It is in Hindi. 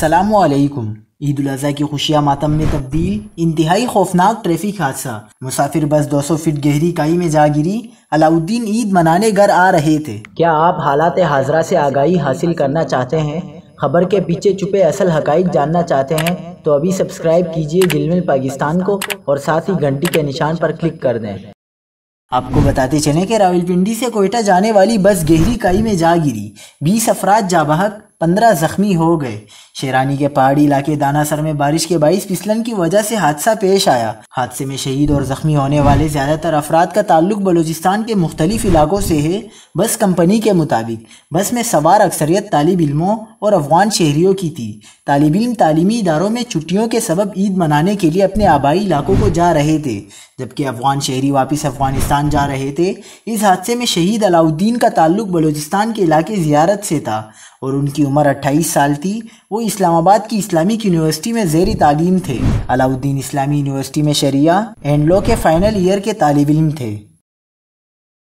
असलकुम ईद अजी की खुशियाँ मातम में तब्दील इंतहाई खौफनाक ट्रैफिक हादसा मुसाफिर बस 200 फीट गहरी काई में जा गिरी अलाउद्दीन ईद मनाने घर आ रहे थे क्या आप हालात हाजरा से आगाही हासिल करना चाहते हैं खबर के पीछे छुपे असल हक जानना चाहते हैं तो अभी सब्सक्राइब कीजिए दिलमिल पाकिस्तान को और साथ ही घंटी के निशान पर क्लिक कर दें आपको बताते चले कि रावलपिंडी से कोयटा जाने वाली बस गहरी काई में जा गिरी बीस अफराद जाबहक पंद्रह जख्मी हो गए शेरानी के पहाड़ी इलाके दानासर में बारिश के बाईस फिसलन की वजह से हादसा पेश आया हादसे में शहीद और जख्मी होने वाले ज्यादातर अफराद का ताल्लुक बलूचिस्तान के मुख्तलिफ इलाकों से है बस कंपनी के मुताबिक बस में सवार अक्सरियत तालब इलमों और अफगान शहरीों की थी तालब इम तालीमी इदारों में छुट्टियों के सबब ईद मनाने के लिए अपने आबाई इलाकों को जा रहे थे जबकि अफगान शहरी वापस अफगानिस्तान जा रहे थे इस हादसे में शहीद अलाउद्दीन का ताल्लुक बलोचिस्तान के इलाके जियारत से था और उनकी उम्र 28 साल थी वो इस्लामाबाद की इस्लामिक यूनिवर्सिटी में जेर तालीम थे अलाउद्दीन इस्लामी यूनिवर्सिटी में शरिया एंड लॉ के फ़ाइनल ईयर के तालब इम थे